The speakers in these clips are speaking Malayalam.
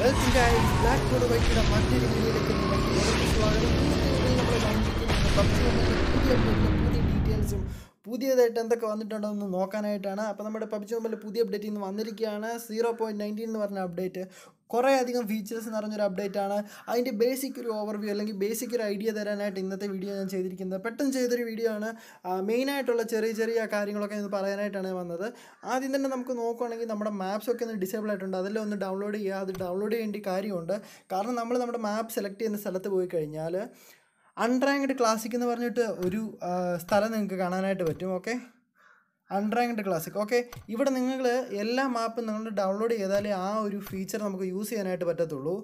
വെൽക്കം ഗൈസ് ബ്ലാക്ക് ബോർഡ് ബൈക്കിയുടെ മറ്റൊരു വീഡിയോയിലേക്ക് നിങ്ങൾക്ക് സ്വാഗതം നമ്മൾ കാണിച്ചിരിക്കുന്നത് പബ്ജി എന്ന പുതിയ പുതിയ ഡീറ്റെയിൽസും പുതിയതായിട്ട് എന്തൊക്കെ എന്ന് നോക്കാനായിട്ടാണ് അപ്പോൾ നമ്മുടെ പബ്ജി മൊബൈലിൽ പുതിയ അപ്ഡേറ്റ് ഇന്ന് വന്നിരിക്കുകയാണ് സീറോ പോയിൻറ്റ് നയൻറ്റീൻ എന്ന് പറഞ്ഞ അപ്ഡേറ്റ് കുറേ അധികം ഫീച്ചേഴ്സ് നിറഞ്ഞൊരു അപ്ഡേറ്റ് ആണ് അതിൻ്റെ ബേസിക് ഒരു ഓവർവ്യൂ അല്ലെങ്കിൽ ബേസിക് ഒരു ഐഡിയ തരാനായിട്ട് ഇന്നത്തെ വീഡിയോ ഞാൻ ചെയ്തിരിക്കുന്നത് പെട്ടെന്ന് ചെയ്തൊരു വീഡിയോ ആണ് മെയിനായിട്ടുള്ള ചെറിയ ചെറിയ കാര്യങ്ങളൊക്കെ ഒന്ന് പറയാനായിട്ടാണ് വന്നത് ആദ്യം തന്നെ നമുക്ക് നോക്കുകയാണെങ്കിൽ നമ്മുടെ മാപ്സ് ഒക്കെ ഒന്ന് ഡിസേബിൾ ആയിട്ടുണ്ട് അതെല്ലാം ഒന്ന് ഡൗൺലോഡ് ചെയ്യുക അത് ഡൗൺലോഡ് ചെയ്യേണ്ട കാര്യമുണ്ട് കാരണം നമ്മൾ നമ്മുടെ മാപ്പ് സെലക്ട് ചെയ്യുന്ന സ്ഥലത്ത് പോയി കഴിഞ്ഞാൽ അൺറാങ്ക്ഡ് ക്ലാസിക് എന്ന് പറഞ്ഞിട്ട് ഒരു സ്ഥലം നിങ്ങൾക്ക് കാണാനായിട്ട് പറ്റും ഓക്കെ അൺറാങ്ക്ഡ് ക്ലാസിക് ഓക്കെ ഇവിടെ നിങ്ങൾ എല്ലാ മാപ്പും നിങ്ങൾ ഡൗൺലോഡ് ചെയ്താലേ ആ ഒരു ഫീച്ചർ നമുക്ക് യൂസ് ചെയ്യാനായിട്ട് പറ്റത്തുള്ളൂ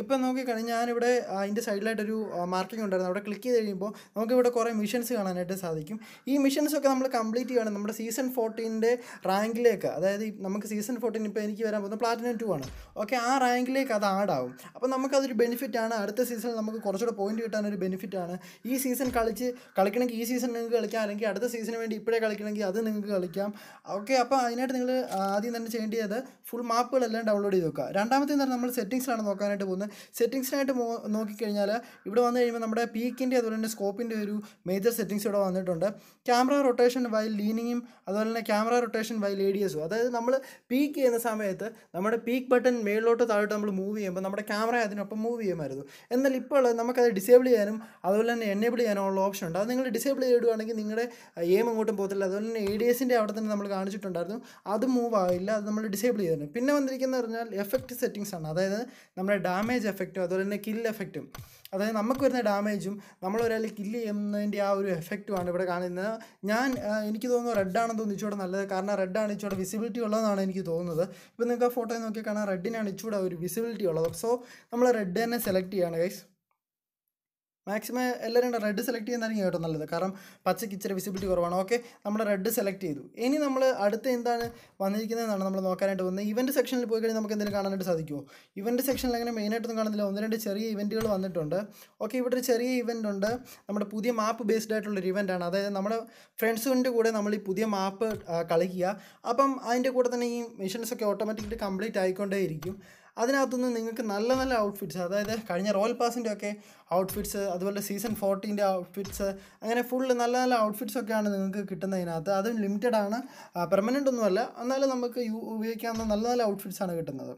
ഇപ്പം നോക്കിക്കഴിഞ്ഞാൽ ഞാനിവിടെ അതിൻ്റെ സൈഡിലായിട്ടൊരു മാർക്കിംഗ് ഉണ്ടായിരുന്നു അവിടെ ക്ലിക്ക് ചെയ്ത് കഴിയുമ്പോൾ നമുക്കിവിടെ കുറേ മിഷൻസ് കാണാനായിട്ട് സാധിക്കും ഈ മിഷൻസൊക്കെ നമ്മൾ കംപ്ലീറ്റ് ചെയ്യുകയാണ് നമ്മുടെ സീസൺ ഫോർട്ടീൻ്റെ റാങ്കിലേക്ക് അതായത് നമുക്ക് സീസൺ ഫോർട്ടീൻ ഇപ്പോൾ എനിക്ക് വരാൻ പോകുന്നത് പ്ലാറ്റിനം ടു ആണ് ഓക്കെ ആ റാങ്കിലേക്ക് അത് ആഡാവും അപ്പോൾ നമുക്കതൊരു ബെനിഫിറ്റ് ആണ് അടുത്ത സീസണിൽ നമുക്ക് കുറച്ചുകൂടെ പോയിന്റ് കിട്ടാനൊരു ബെനിഫിറ്റ് ആണ് ഈ സീസൺ കളിച്ച് കളിക്കണമെങ്കിൽ ഈ സീസൺ നിങ്ങൾക്ക് കളിക്കാം അല്ലെങ്കിൽ അടുത്ത സീസണിന് വേണ്ടി ഇപ്പോഴേ കളിക്കണമെങ്കിൽ അത് നിങ്ങൾ നിങ്ങൾക്ക് കളിക്കാം ഓക്കെ അപ്പോൾ അതിനായിട്ട് നിങ്ങൾ ആദ്യം തന്നെ ചെയ്യേണ്ടത് ഫുൾ മാപ്പുകളെല്ലാം ഡൗൺലോഡ് ചെയ്ത് വെക്കുക രണ്ടാമത്തെ പറഞ്ഞാൽ നമ്മൾ സെറ്റിങ്സിലാണ് നോക്കാനായിട്ട് പോകുന്നത് സെറ്റിങ്സിനായിട്ട് നോക്കിക്കഴിഞ്ഞാൽ ഇവിടെ വന്നു കഴിയുമ്പോൾ നമ്മുടെ പീക്കിൻ്റെ അതുപോലെ തന്നെ സ്കോപ്പിൻ്റെ ഒരു മേജർ സെറ്റിങ്സ് ഇവിടെ വന്നിട്ടുണ്ട് ക്യാമറ റൊട്ടേഷൻ വൈ ലീനിങ്ങും അതുപോലെ തന്നെ ക്യാമറ റൊട്ടേഷൻ വൈ ലേഡിയസും അതായത് നമ്മൾ പീക്ക് ചെയ്യുന്ന സമയത്ത് നമ്മുടെ പീക്ക് ബട്ടൺ മേളിലോട്ട് താഴോട്ട് നമ്മൾ മൂവ് ചെയ്യുമ്പോൾ നമ്മുടെ ക്യാമറ അതിനൊപ്പം മൂവ് ചെയ്യുമായിരുന്നു എന്നാൽ ഇപ്പോൾ നമുക്കത് ഡിസേബിൾ ചെയ്യാനും അതുപോലെ തന്നെ എനേബിൾ ചെയ്യാനുള്ള ഓപ്ഷൻ ഉണ്ട് അത് നിങ്ങൾ ഡിസേബിൾ ചെയ്തിടുകയാണെങ്കിൽ നിങ്ങളുടെ എയിം അങ്ങോട്ടും പോകത്തില്ല അതുപോലെ തന്നെ എ ഡി റേഡിയസിൻ്റെ അവിടെ തന്നെ നമ്മൾ കാണിച്ചിട്ടുണ്ടായിരുന്നു അത് മൂവ് ആവില്ല അത് നമ്മൾ ഡിസേബിൾ ചെയ്തിരുന്നു പിന്നെ വന്നിരിക്കുന്നത് പറഞ്ഞാൽ എഫക്റ്റ് സെറ്റിങ്സ് ആണ് അതായത് നമ്മുടെ ഡാമേജ് എഫക്റ്റും അതുപോലെ തന്നെ കിൽ എഫക്റ്റും അതായത് നമുക്ക് വരുന്ന ഡാമേജും നമ്മൾ ഒരാളെ കില്ല് ചെയ്യുന്നതിൻ്റെ ആ ഒരു എഫക്റ്റുമാണ് ഇവിടെ കാണുന്നത് ഞാൻ എനിക്ക് തോന്നുന്നു റെഡാണെന്ന് തോന്നുന്നു ഇച്ചൂടെ നല്ലത് കാരണം റെഡാണ് ഇച്ചൂടെ വിസിബിലിറ്റി ഉള്ളതെന്നാണ് എനിക്ക് തോന്നുന്നത് ഇപ്പോൾ നിങ്ങൾക്ക് ആ ഫോട്ടോ നോക്കിയാൽ കാണാൻ റെഡിനാണ് ഇച്ചൂടെ ഒരു വിസിബിലിറ്റി ഉള്ളത് സോ നമ്മൾ റെഡ് തന്നെ സെലക്ട് ചെയ്യാണ് ഗൈസ് മാക്സിമം എല്ലാവരും റെഡ് സെലക്ട് ചെയ്യുന്നതായിരിക്കും കേട്ടോ നല്ലത് കാരണം പച്ചയ്ക്ക് ഇച്ചിരി വിസിബിലിറ്റി കുറവാണ് ഓക്കെ നമ്മൾ റെഡ് സെലക്ട് ചെയ്തു ഇനി നമ്മൾ അടുത്ത എന്താണ് വന്നിരിക്കുന്നതെന്നാണ് നമ്മൾ നോക്കാനായിട്ട് വന്നത് ഇവൻറ്റ് സെക്ഷനിൽ പോയി കഴിഞ്ഞാൽ നമുക്ക് എന്തെങ്കിലും കാണാനായിട്ട് സാധിക്കുമോ ഇവൻറ്റ് സെക്ഷനിൽ അങ്ങനെ മെയിനായിട്ടൊന്നും കാണുന്നില്ല ഒന്ന് രണ്ട് ചെറിയ ഇവൻറ്റുകൾ വന്നിട്ടുണ്ട് ഓക്കെ ഇവിടെ ഒരു ചെറിയ ഇവൻ്റ് ഉണ്ട് നമ്മുടെ പുതിയ മാപ്പ് ബേസ്ഡ് ആയിട്ടുള്ളൊരു ആണ് അതായത് നമ്മുടെ ഫ്രണ്ട്സിൻ്റെ കൂടെ നമ്മൾ ഈ പുതിയ മാപ്പ് കളിക്കുക അപ്പം അതിൻ്റെ കൂടെ തന്നെ ഈ മിഷൻസൊക്കെ ഓട്ടോമാറ്റിക്കലി കംപ്ലീറ്റ് ആയിക്കൊണ്ടേയിരിക്കും അതിനകത്തുനിന്ന് നിങ്ങൾക്ക് നല്ല നല്ല ഔട്ട്ഫിറ്റ്സ് അതായത് കഴിഞ്ഞ റോയൽ പാസിൻ്റെ ഒക്കെ ഔട്ട്ഫിറ്റ്സ് അതുപോലെ സീസൺ ഫോർട്ടീൻ്റെ ഔട്ട്ഫിറ്റ്സ് അങ്ങനെ ഫുള്ള് നല്ല നല്ല ഔട്ട്ഫിറ്റ്സ് ഒക്കെയാണ് നിങ്ങൾക്ക് കിട്ടുന്നതിനകത്ത് അതും ലിമിറ്റഡ് ആണ് പെർമനൻ്റ് ഒന്നുമല്ല എന്നാലും നമുക്ക് യു ഉപയോഗിക്കാവുന്ന നല്ല നല്ല ഔട്ട്ഫിറ്റ്സ് ആണ് കിട്ടുന്നത്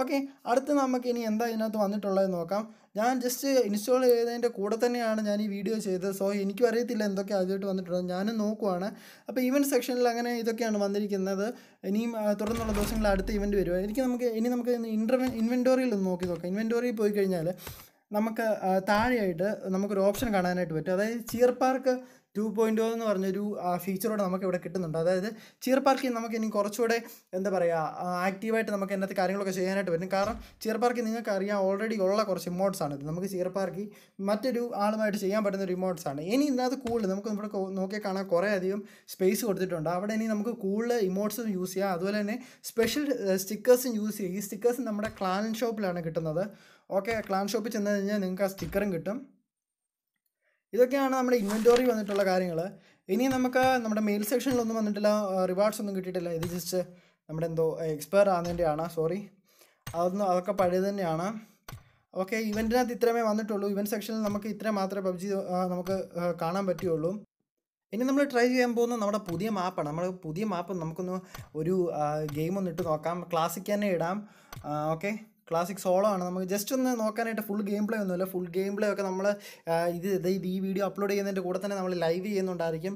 ഓക്കെ അടുത്ത് നമുക്ക് ഇനി എന്താ ഇതിനകത്ത് വന്നിട്ടുള്ളത് നോക്കാം ഞാൻ ജസ്റ്റ് ഇൻസ്റ്റാൾ ചെയ്തതിൻ്റെ കൂടെ തന്നെയാണ് ഞാൻ ഈ വീഡിയോ ചെയ്തത് സോ എനിക്കും അറിയത്തില്ല എന്തൊക്കെ ആദ്യമായിട്ട് വന്നിട്ടുള്ളത് ഞാനും നോക്കുവാണ് അപ്പോൾ ഇവൻറ്റ് സെക്ഷനിൽ അങ്ങനെ ഇതൊക്കെയാണ് വന്നിരിക്കുന്നത് ഇനിയും തുടർന്നുള്ള ദിവസങ്ങളിൽ അടുത്ത ഇവൻറ്റ് വരുമോ എനിക്ക് നമുക്ക് ഇനി നമുക്ക് ഇൻ്റർവെ ഇൻവെൻറ്റോറിയിൽ ഒന്ന് നോക്കി നോക്കാം ഇൻവെൻറ്റോറിയിൽ പോയി കഴിഞ്ഞാൽ നമുക്ക് താഴെയായിട്ട് നമുക്കൊരു ഓപ്ഷൻ കാണാനായിട്ട് പറ്റും അതായത് cheer park two point oh എന്ന് പറഞ്ഞൊരു ഫീച്ചറോടെ നമുക്ക് ഇവിടെ കിട്ടുന്നുണ്ട് അതായത് ചിയർ പാർക്കിൽ നമുക്ക് ഇനി കുറച്ചുകൂടെ എന്താ പറയുക ആക്റ്റീവായിട്ട് നമുക്ക് എന്നത്തെ കാര്യങ്ങളൊക്കെ ചെയ്യാനായിട്ട് വരും കാരണം ചിയർ പാർക്കിൽ നിങ്ങൾക്ക് അറിയാം ഓൾറെഡി ഉള്ള കുറച്ച് ഇമോട്ട്സ് ആണ് ഇത് നമുക്ക് ചിയർ പാർക്കി മറ്റൊരു ആളുമായിട്ട് ചെയ്യാൻ പറ്റുന്ന ഒരു ഇമോട്ട്സ് ആണ് ഇനി ഇന്നത് കൂടുതൽ നമുക്ക് ഇവിടെ നോക്കിയാൽ കാണാൻ കുറേ അധികം സ്പേസ് കൊടുത്തിട്ടുണ്ട് അവിടെ ഇനി നമുക്ക് കൂടുതൽ ഇമോട്ട്സും യൂസ് ചെയ്യാം അതുപോലെ തന്നെ സ്പെഷ്യൽ സ്റ്റിക്കേഴ്സും യൂസ് ചെയ്യുക ഈ സ്റ്റിക്കേഴ്സ് നമ്മുടെ ക്ലാൻ ഷോപ്പിലാണ് കിട്ടുന്നത് ഓക്കെ ക്ലാൻ ഷോപ്പിൽ ചെന്ന് കഴിഞ്ഞാൽ നിങ്ങൾക്ക് ആ സ്റ്റിക്കറും കിട്ടും ഇതൊക്കെയാണ് നമ്മുടെ ഇൻവെൻറ്റോറി വന്നിട്ടുള്ള കാര്യങ്ങൾ ഇനി നമുക്ക് നമ്മുടെ മെയിൽ സെക്ഷനിലൊന്നും വന്നിട്ടില്ല റിവാർഡ്സ് ഒന്നും കിട്ടിയിട്ടില്ല ഇത് ജസ്റ്റ് നമ്മുടെ എന്തോ എക്സ്പയർ ആകുന്നതിൻ്റെയാണ് സോറി അതൊന്നും അതൊക്കെ പഴയത് തന്നെയാണ് ഓക്കെ ഇവൻറ്റിനകത്ത് ഇത്രമേ വന്നിട്ടുള്ളൂ ഇവൻറ്റ് സെക്ഷനിൽ നമുക്ക് ഇത്രയും മാത്രമേ പബ്ജി നമുക്ക് കാണാൻ പറ്റുള്ളൂ ഇനി നമ്മൾ ട്രൈ ചെയ്യാൻ പോകുന്ന നമ്മുടെ പുതിയ മാപ്പാണ് നമ്മൾ പുതിയ മാപ്പ് നമുക്കൊന്ന് ഒരു ഗെയിം ഒന്ന് ഇട്ട് നോക്കാം ക്ലാസിക്ക് തന്നെ ഇടാം ഓക്കെ ക്ലാസിക് സോളോ ആണ് നമുക്ക് ജസ്റ്റ് ഒന്ന് നോക്കാനായിട്ട് ഫുൾ ഗെയിം പ്ലേ ഒന്നുമില്ല ഫുൾ ഗെയിം പ്ലേ ഒക്കെ നമ്മൾ ഇത് ഇത് ഈ വീഡിയോ അപ്ലോഡ് ചെയ്യുന്നതിൻ്റെ കൂടെ തന്നെ നമ്മൾ ലൈവ് ചെയ്യുന്നുണ്ടായിരിക്കും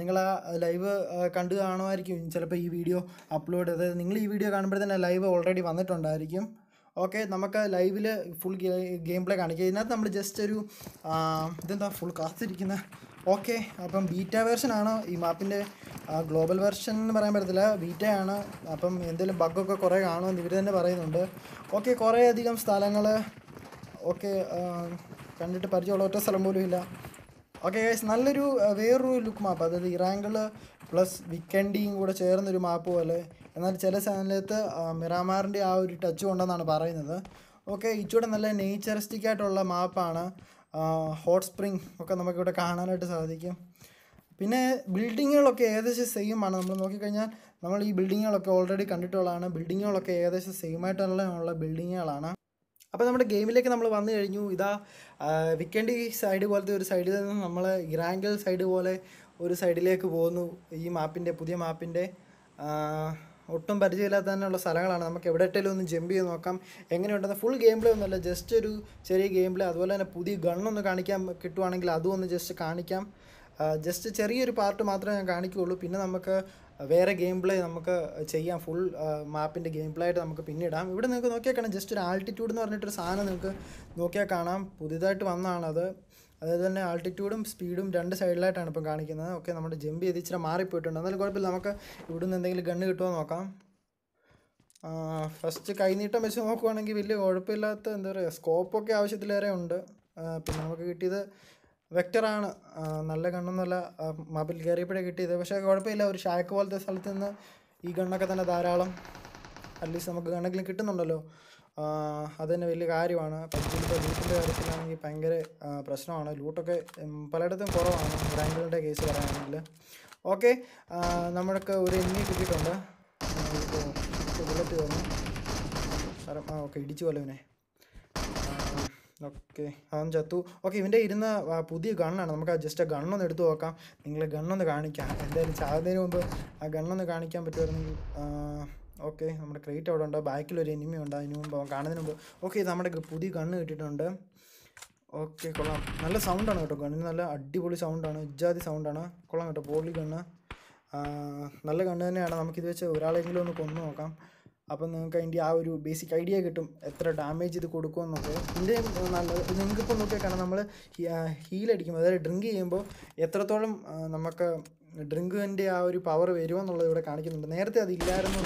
നിങ്ങൾ ആ ലൈവ് കണ്ടു കാണുമായിരിക്കും ചിലപ്പോൾ ഈ വീഡിയോ അപ്ലോഡ് അതായത് നിങ്ങൾ ഈ വീഡിയോ കാണുമ്പോൾ തന്നെ ലൈവ് ഓൾറെഡി വന്നിട്ടുണ്ടായിരിക്കും ഓക്കെ നമുക്ക് ലൈവിൽ ഫുൾ ഗെയിം പ്ലേ കാണിക്കുക ഇതിനകത്ത് നമ്മൾ ജസ്റ്റ് ഒരു ഇതെന്താ ഫുൾ കാത്തിരിക്കുന്ന ഓക്കെ അപ്പം ബീറ്റ ആണ് ഈ മാപ്പിൻ്റെ ഗ്ലോബൽ വെർഷൻ എന്ന് പറയാൻ പറ്റത്തില്ല ബീറ്റയാണ് അപ്പം എന്തെങ്കിലും ബഗ്ഗൊക്കെ കുറേ കാണുമെന്ന് ഇവർ തന്നെ പറയുന്നുണ്ട് ഓക്കെ കുറേ അധികം സ്ഥലങ്ങൾ ഓക്കെ കണ്ടിട്ട് പരിചയമുള്ള ഒറ്റ സ്ഥലം പോലും ഇല്ല ഓക്കെ ഗൈസ് നല്ലൊരു വേറൊരു ലുക്ക് മാപ്പ് അതായത് ഇറാങ്കിൾ പ്ലസ് വിക്കൻഡിയും കൂടെ ചേർന്നൊരു മാപ്പ് പോലെ എന്നാൽ ചില സ്ഥലത്ത് മിറാമാറിൻ്റെ ആ ഒരു ടച്ച് കൊണ്ടെന്നാണ് പറയുന്നത് ഓക്കെ ഇച്ചൂടെ നല്ല നേച്ചറിസ്റ്റിക്കായിട്ടുള്ള ആയിട്ടുള്ള മാപ്പാണ് ഹോട്ട് സ്പ്രിങ് ഒക്കെ നമുക്കിവിടെ കാണാനായിട്ട് സാധിക്കും പിന്നെ ബിൽഡിങ്ങുകളൊക്കെ ഏകദേശം സെയിം ആണ് നമ്മൾ നോക്കിക്കഴിഞ്ഞാൽ നമ്മൾ ഈ ബിൽഡിങ്ങുകളൊക്കെ ഓൾറെഡി കണ്ടിട്ടുള്ളതാണ് ബിൽഡിങ്ങുകളൊക്കെ ഏകദേശം സെയിം ആയിട്ടുള്ള ഉള്ള ബിൽഡിങ്ങുകളാണ് അപ്പോൾ നമ്മുടെ ഗെയിമിലേക്ക് നമ്മൾ വന്നു കഴിഞ്ഞു ഇതാ വിക്കൻഡി സൈഡ് പോലത്തെ ഒരു സൈഡിൽ നിന്ന് നമ്മൾ ഗ്രാങ്കിൾ സൈഡ് പോലെ ഒരു സൈഡിലേക്ക് പോകുന്നു ഈ മാപ്പിൻ്റെ പുതിയ മാപ്പിൻ്റെ ഒട്ടും പരിചയമില്ലാത്ത തന്നെയുള്ള സ്ഥലങ്ങളാണ് നമുക്ക് എവിടെ ഇട്ടേലും ഒന്ന് ജമ്പ് ചെയ്ത് നോക്കാം എങ്ങനെയുണ്ടെന്ന് ഫുൾ ഗെയിം പ്ലേ ഒന്നുമല്ല ജസ്റ്റ് ഒരു ചെറിയ ഗെയിം പ്ലേ അതുപോലെ തന്നെ പുതിയ ഗണ്ണൊന്ന് കാണിക്കാൻ കിട്ടുവാണെങ്കിൽ അതും ഒന്ന് ജസ്റ്റ് കാണിക്കാം ജസ്റ്റ് ചെറിയൊരു പാർട്ട് മാത്രമേ ഞാൻ കാണിക്കുകയുള്ളൂ പിന്നെ നമുക്ക് വേറെ ഗെയിം പ്ലേ നമുക്ക് ചെയ്യാം ഫുൾ മാപ്പിൻ്റെ ഗെയിം പ്ലേ ആയിട്ട് നമുക്ക് പിന്നിടാം ഇവിടെ നിങ്ങൾക്ക് നോക്കിയാൽ കാണാം ജസ്റ്റ് ഒരു ആൾട്ടിറ്റ്യൂഡ് എന്ന് പറഞ്ഞിട്ടൊരു സാധനം നിങ്ങൾക്ക് നോക്കിയാൽ കാണാം പുതിയതായിട്ട് വന്നതാണത് അതായത് തന്നെ ആൾട്ടിറ്റ്യൂഡും സ്പീഡും രണ്ട് സൈഡിലായിട്ടാണ് ഇപ്പം കാണിക്കുന്നത് ഓക്കെ നമ്മുടെ ജമ്പ് ചെയ്ത് ഇച്ചിരി മാറിപ്പോയിട്ടുണ്ട് എന്നാലും കുഴപ്പമില്ല നമുക്ക് നിന്ന് എന്തെങ്കിലും ഗണ്ണ് കിട്ടുമോ നോക്കാം ഫസ്റ്റ് കൈനീട്ടം വെച്ച് നോക്കുവാണെങ്കിൽ വലിയ കുഴപ്പമില്ലാത്ത എന്താ പറയുക സ്കോപ്പൊക്കെ ആവശ്യത്തിലേറെ ഉണ്ട് പിന്നെ നമുക്ക് കിട്ടിയത് വെക്ടറാണ് നല്ല ഗണ്ണൊന്നുമല്ല മബിൽ കയറിയപ്പോഴേ കിട്ടിയത് പക്ഷേ കുഴപ്പമില്ല ഒരു ഷാക്ക് പോലത്തെ സ്ഥലത്ത് നിന്ന് ഈ ഗണ്ണൊക്കെ തന്നെ ധാരാളം അറ്റ്ലീസ്റ്റ് നമുക്ക് ഗണ്ണെങ്കിലും കിട്ടുന്നുണ്ടല്ലോ അതുതന്നെ വലിയ കാര്യമാണ് പബ്ജിയിലിപ്പോൾ ലൂട്ടിൻ്റെ കാര്യത്തിലാണെങ്കിൽ ഭയങ്കര പ്രശ്നമാണ് ലൂട്ടൊക്കെ പലയിടത്തും കുറവാണ് ബ്രാങ്കുകളുടെ കേസ് പറയുകയാണെങ്കിൽ ഓക്കെ നമ്മൾക്ക് ഒരു എണ്ണി കിട്ടിയിട്ടുണ്ട് ബുള്ളറ്റ് വന്നു സാറേ ആ ഓക്കെ ഇടിച്ചു പോലെ ഇവനെ ഓക്കെ അവൻ ചത്തു ഓക്കെ ഇവൻ്റെ ഇരുന്ന പുതിയ ഗണ്ണാണ് നമുക്ക് ജസ്റ്റ് ആ ഗണ്ണൊന്ന് എടുത്തു നോക്കാം നിങ്ങളെ ഗണ്ണൊന്ന് കാണിക്കാം എന്തായാലും ചാകുന്നതിന് മുമ്പ് ആ ഗണ്ണൊന്ന് കാണിക്കാൻ പറ്റുമായിരുന്നെങ്കിൽ ഓക്കെ നമ്മുടെ ക്രേറ്റ് അവിടെ ഉണ്ട് ബാക്കിലൊരു എനിമി ഉണ്ട് അതിന് മുമ്പ് അവൻ കാണുന്നതിന് മുമ്പ് ഓക്കെ നമ്മുടെ പുതിയ കണ്ണ് കിട്ടിയിട്ടുണ്ട് ഓക്കെ കൊള്ളാം നല്ല സൗണ്ടാണ് കേട്ടോ കണ്ണിന് നല്ല അടിപൊളി സൗണ്ടാണ് ഇജ്ജാതി സൗണ്ടാണ് കൊള്ളാം കേട്ടോ പോളി കണ്ണ് നല്ല കണ്ണ് തന്നെയാണ് നമുക്കിത് വെച്ച് ഒരാളെങ്കിലും ഒന്ന് കൊന്നു നോക്കാം അപ്പം നിങ്ങൾക്ക് അതിൻ്റെ ആ ഒരു ബേസിക് ഐഡിയ കിട്ടും എത്ര ഡാമേജ് ഇത് കൊടുക്കുമെന്നൊക്കെ ഇതിൻ്റെ നല്ല നിങ്ങൾക്കിപ്പോൾ നോക്കിയാൽ കാരണം നമ്മൾ ഹീലടിക്കുമ്പോൾ അതായത് ഡ്രിങ്ക് ചെയ്യുമ്പോൾ എത്രത്തോളം നമുക്ക് ഡ്രിങ്കിൻ്റെ ആ ഒരു പവർ വരുമെന്നുള്ളത് ഇവിടെ കാണിക്കുന്നുണ്ട് നേരത്തെ അതില്ലായിരുന്നു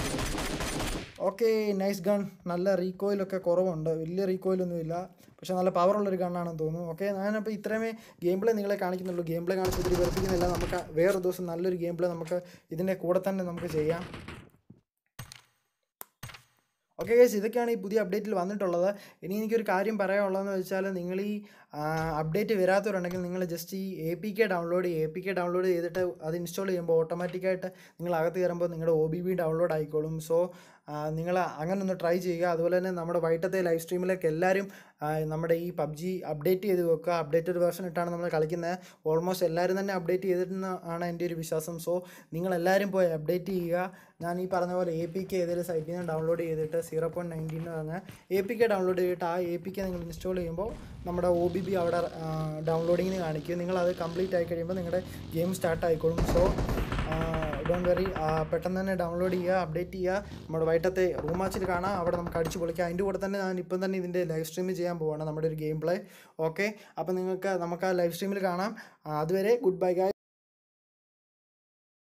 ഓക്കെ നൈസ് ഗൺ നല്ല റീകോയിലൊക്കെ കുറവുണ്ട് വലിയ റീകോയിലൊന്നുമില്ല പക്ഷേ നല്ല പവറുള്ളൊരു ഗണ്ണാണെന്ന് തോന്നുന്നു ഓക്കെ ഞാനപ്പോൾ ഇത്രമേ ഗെയിം പ്ലേ നിങ്ങളെ കാണിക്കുന്നുള്ളൂ ഗെയിം പ്ലേ കാണിച്ചു ഇതിൽ വെറുപ്പിക്കുന്നില്ല നമുക്ക് വേറൊരു ദിവസം നല്ലൊരു ഗെയിം പ്ലേ നമുക്ക് ഇതിൻ്റെ കൂടെ തന്നെ നമുക്ക് ചെയ്യാം ഓക്കെ ഗൈസ് ഇതൊക്കെയാണ് ഈ പുതിയ അപ്ഡേറ്റിൽ വന്നിട്ടുള്ളത് ഇനി എനിക്കൊരു കാര്യം പറയാനുള്ളതെന്ന് വെച്ചാൽ നിങ്ങൾ ഈ അപ്ഡേറ്റ് വരാത്തവരുണ്ടെങ്കിൽ നിങ്ങൾ ജസ്റ്റ് ഈ A P K download A P K download ചെയ്തിട്ട് അത് ഇൻസ്റ്റാൾ ചെയ്യുമ്പോൾ ഓട്ടോമാറ്റിക്കായിട്ട് നിങ്ങൾ അകത്ത് കയറുമ്പോൾ നിങ്ങളുടെ ഒ ബി ബി ഡൗൺലോഡ് ആയിക്കോളും സോ നിങ്ങൾ അങ്ങനെ ഒന്ന് ട്രൈ ചെയ്യുക അതുപോലെ തന്നെ നമ്മുടെ വൈകിട്ടത്തെ ലൈവ് സ്ട്രീമിലേക്ക് എല്ലാവരും നമ്മുടെ ഈ പബ്ജി അപ്ഡേറ്റ് ചെയ്ത് വെക്കുക അപ്ഡേറ്റഡ് വേർഷൻ ഇട്ടാണ് നമ്മൾ കളിക്കുന്നത് ഓൾമോസ്റ്റ് എല്ലാവരും തന്നെ അപ്ഡേറ്റ് ചെയ്തിട്ടെന്നാണ് എൻ്റെ ഒരു വിശ്വാസം സോ നിങ്ങളെല്ലാവരും പോയി അപ്ഡേറ്റ് ചെയ്യുക ഞാൻ ഈ പറഞ്ഞ പോലെ എ പി കെ ഏതൊരു സൈറ്റിൽ നിന്ന് ഡൗൺലോഡ് ചെയ്തിട്ട് സീറോ പോയിൻറ്റ് നയൻറ്റീൻ എന്ന് പറഞ്ഞാൽ എ പി കെ ഡൗൺലോഡ് ചെയ്തിട്ട് ആ എ പി കെ നിങ്ങൾ ഇൻസ്റ്റാൾ ചെയ്യുമ്പോൾ നമ്മുടെ ഒ ബി ബി അവിടെ ഡൗൺലോഡിങ്ങിന് കാണിക്കും നിങ്ങൾ അത് കംപ്ലീറ്റ് ആയി കഴിയുമ്പോൾ നിങ്ങളുടെ ഗെയിം സ്റ്റാർട്ട് ആയിക്കോളും സോ ഡോണ്ട് വെറി പെട്ടെന്ന് തന്നെ ഡൗൺലോഡ് ചെയ്യുക അപ്ഡേറ്റ് ചെയ്യുക നമ്മുടെ വൈകിട്ടത്തെ റൂം മാച്ചിൽ കാണാം അവിടെ നമുക്ക് അടിച്ചു പൊളിക്കാം അതിൻ്റെ കൂടെ തന്നെ ഞാൻ ഇപ്പം തന്നെ ഇതിൻ്റെ ലൈവ് സ്ട്രീം ചെയ്യാൻ പോവാണ് നമ്മുടെ ഒരു ഗെയിം പ്ലേ ഓക്കെ അപ്പോൾ നിങ്ങൾക്ക് നമുക്ക് ആ ലൈവ് സ്ട്രീമിൽ കാണാം അതുവരെ ഗുഡ് ബൈ ഗായ്